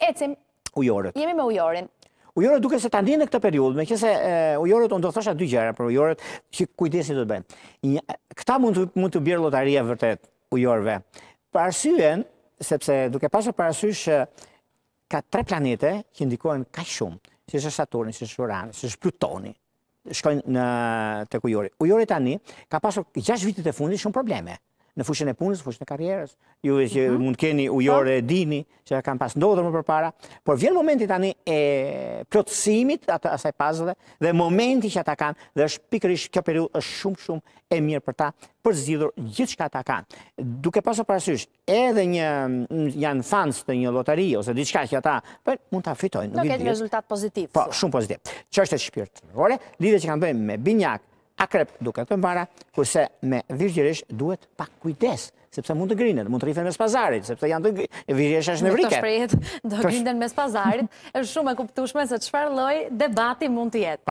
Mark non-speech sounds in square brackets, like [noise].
Ecim. Ujorët. Jemi me ujorin. Ujorët duke se të andinë në këtë periud, me kjese ujorët, unë do thosha dy gjera për ujorët, që kujdesin të të bëjmë. Këta mund të bjerë lotaria vërtet ujorëve. Për arsyen, sepse duke pasur për arsysh, ka tre planete që ndikohen ka shumë, që shë Saturni, që shë Uranë, që shë Plutoni, shkojnë në të kujori. Ujorët tani ka pasur 6 vitit e fundi shumë probleme në fushën e punës, në fushën e karrierës. Ju e që mhm. mund keni ujore e po. dini që kanë pas ndodhur më para, por vjen momenti tani e plotësimit asaj pasë dhe momenti që ata kanë dhe është pikërisht kjo periudhë është shumë shumë e mirë për ta për gjithë gjithçka ata kanë. Duke pasur parasysh edhe një janë fans të një lotari ose diçka që ata për po, mund ta fitojnë. Do ketë rezultat pozitiv. Po, shumë pozitiv. Çështë shpirtërore, lidhje që kanë me Binjak, akrep duke të mbara, kurse me virgjeresh duhet pa kujdes, sepse mund të grinën, mund të rifën me spazarit, sepse janë të virgjeresh është në vrike. Në të shprejhet, do grinden me spazarit, [laughs] është shumë e kuptushme se qëfar loj debati mund të jetë.